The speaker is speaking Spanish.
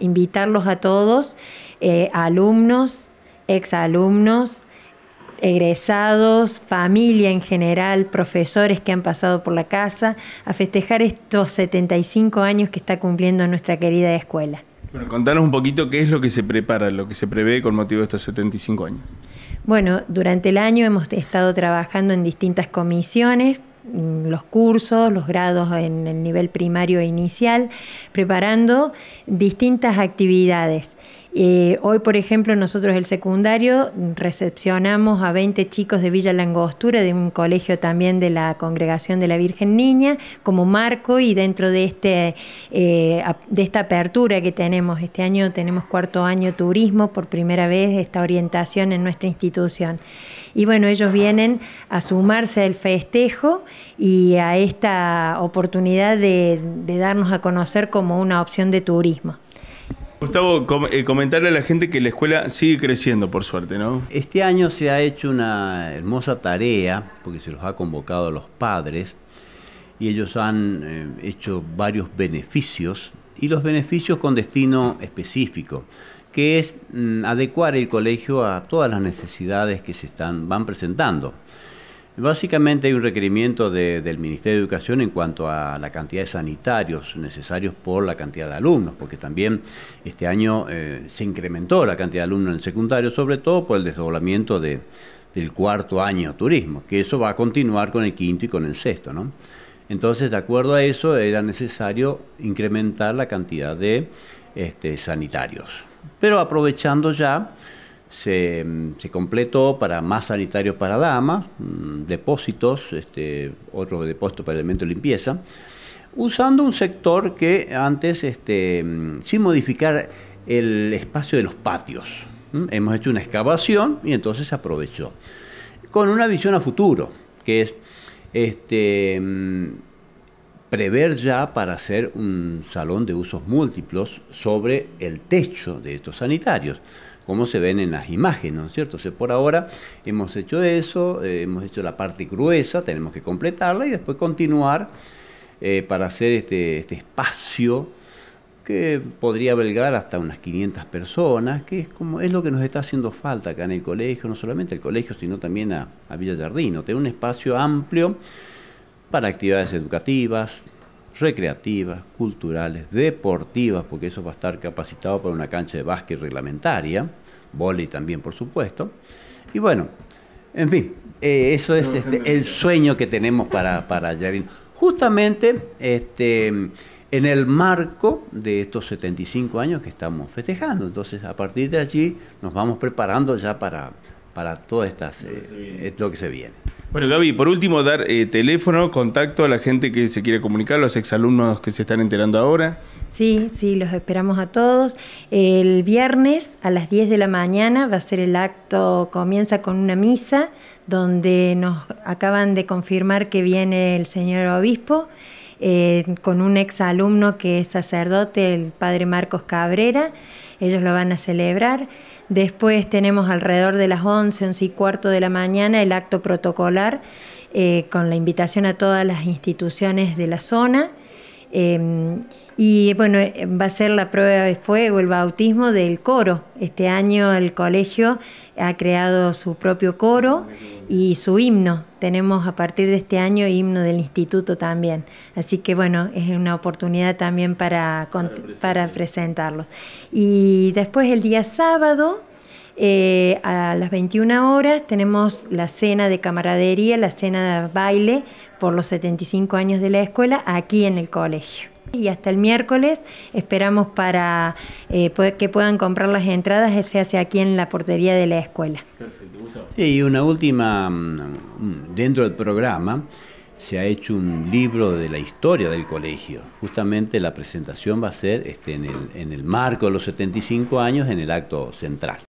invitarlos a todos, eh, alumnos, exalumnos, egresados, familia en general, profesores que han pasado por la casa, a festejar estos 75 años que está cumpliendo nuestra querida escuela. Bueno, contanos un poquito qué es lo que se prepara, lo que se prevé con motivo de estos 75 años. Bueno, durante el año hemos estado trabajando en distintas comisiones Mm, los cursos, los grados en el nivel primario e inicial, preparando distintas actividades. Eh, hoy, por ejemplo, nosotros el secundario recepcionamos a 20 chicos de Villa Langostura, de un colegio también de la Congregación de la Virgen Niña, como marco y dentro de, este, eh, de esta apertura que tenemos. Este año tenemos cuarto año turismo, por primera vez esta orientación en nuestra institución. Y bueno, ellos vienen a sumarse al festejo y a esta oportunidad de darnos a conocer como una opción de turismo. Gustavo, eh, comentarle a la gente que la escuela sigue creciendo, por suerte, ¿no? Este año se ha hecho una hermosa tarea, porque se los ha convocado a los padres, y ellos han eh, hecho varios beneficios, y los beneficios con destino específico, que es mm, adecuar el colegio a todas las necesidades que se están, van presentando. Básicamente hay un requerimiento del Ministerio de Educación en cuanto a la cantidad de sanitarios necesarios por la cantidad de alumnos, porque también este año eh, se incrementó la cantidad de alumnos en el secundario, sobre todo por el desdoblamiento del cuarto año turismo, que eso va a continuar con el quinto y con el sexto, ¿no? Entonces, de acuerdo a eso, era necesario incrementar la cantidad de este, sanitarios. Pero aprovechando ya se, completó para más sanitarios para damas, mm, depósitos, este, otro depósito para elementos de limpieza, usando un sector que antes, este, mm, sin modificar el espacio de los patios, hemos hecho una excavación y entonces se aprovechó. Con una visión a futuro, que es este, mm, prever ya para hacer un salón de usos múltiplos sobre el techo de estos sanitarios como se ven en las imágenes, ¿no es cierto? O por ahora hemos hecho eso, eh, hemos hecho la parte gruesa, tenemos que completarla y después continuar eh, para hacer este, este, espacio que podría albergar hasta unas 500 personas, que es como es lo que nos está haciendo falta acá en el colegio, no solamente el colegio, sino también a, a Villa Jardino, tener un espacio amplio para actividades educativas, recreativas, culturales, deportivas, porque eso va a estar capacitado para una cancha de básquet reglamentaria, volei también por supuesto. Y bueno, en fin, eh, eso es este, el sueño que tenemos para, para Justamente este, en el marco de estos 75 años que estamos festejando. Entonces, a partir de allí nos vamos preparando ya para, para todo estas, lo que se eh, viene. Eh, bueno, Gaby, por último, dar eh, teléfono, contacto a la gente que se quiere comunicar, los exalumnos que se están enterando ahora. Sí, sí, los esperamos a todos. El viernes a las 10 de la mañana va a ser el acto, comienza con una misa donde nos acaban de confirmar que viene el señor obispo. Eh, con un exalumno que es sacerdote, el padre Marcos Cabrera. Ellos lo van a celebrar. Después tenemos alrededor de las 11, 11 y cuarto de la mañana el acto protocolar eh, con la invitación a todas las instituciones de la zona. Em, y bueno, va a ser la prueba de fuego, el bautismo del coro. Este año el colegio ha creado su propio coro y su himno. Tenemos a partir de este año himno del instituto también. Así que bueno, es una oportunidad también para, para, presentarlo. Y después el día sábado eh, a las 21 horas tenemos la cena de camaradería, la cena de baile por los 75 años de la escuela aquí en el colegio. Y hasta el miércoles esperamos para eh, que puedan comprar las entradas, se hace aquí en la portería de la escuela. Perfecto, Sí, y una última, mm, mm, dentro del programa se ha hecho un libro de la historia del colegio. Justamente la presentación va a ser este, en el marco de los 75 años en el acto central.